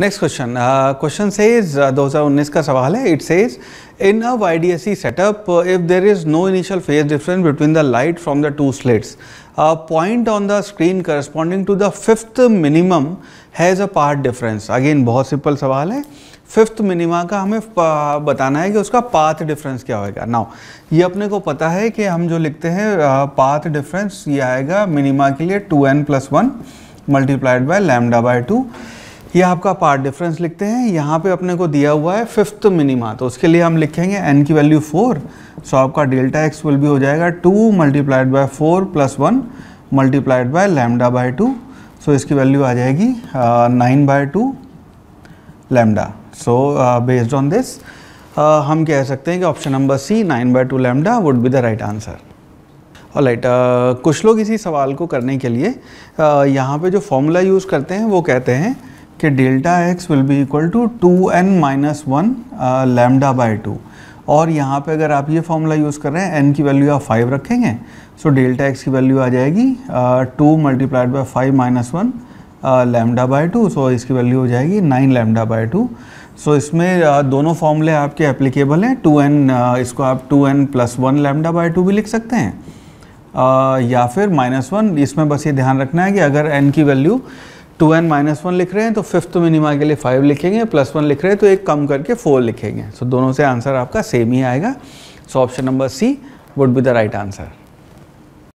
next question question says 2019 का सवाल है it says in a YDSC setup if there is no initial phase difference between the light from the two slits point on the screen corresponding to the fifth minimum has a path difference again बहुत simple सवाल है fifth minima का हमें uh, बताना है कि उसका path difference क्या होगा नाउ ये अपने को पता है कि हम जो लिखते हैं पाथ uh, डिफरेंस ये आएगा मिनिमा के लिए two N plus one multiplied by lambda by two ये आपका पार्ट डिफरेंस लिखते हैं यहाँ पे अपने को दिया हुआ है फिफ्थ मिनिमा तो उसके लिए हम लिखेंगे एन की वैल्यू फोर सो आपका डेल्टा एक्स विल भी हो जाएगा two multiplied by four plus one multiplied by lambda by two so इसकी वैल्यू आ जाएगी nine by two lambda so based on this हम कह सकते हैं कि option number C nine by two lambda would be the right answer और light कुछ लोग इसी सवाल को करने के लिए uh, यहाँ पे जो फॉर्मूला यूज़ करते हैं वो कहते हैं कि delta X will be equal to two N minus one lambda by two और यहाँ पे अगर आप ये फॉर्मूला यूज़ कर रहे हैं एन की वैल्यू आप फाइव रखेंगे सो डेल्टा एक्स की वैल्यू आ जाएगी two multiplied by five minus one lambda by two so इसकी वैल्यू हो जाएगी nine lambda by two so इसमें uh, दोनों फॉर्मूले आपके एप्लीकेबल हैं टू एन इसको आप two N plus one lambda by two भी लिख सकते हैं uh, या फिर माइनस वन इसमें बस ये ध्यान रखना है कि अगर एन की value two N minus one लिख रहे हैं तो फिफ्थ मिनिमा तो के लिए फाइव लिखेंगे प्लस वन लिख रहे हैं तो एक कम करके फोर लिखेंगे सो so, दोनों से आंसर आपका सेम ही आएगा so option number C would be the right answer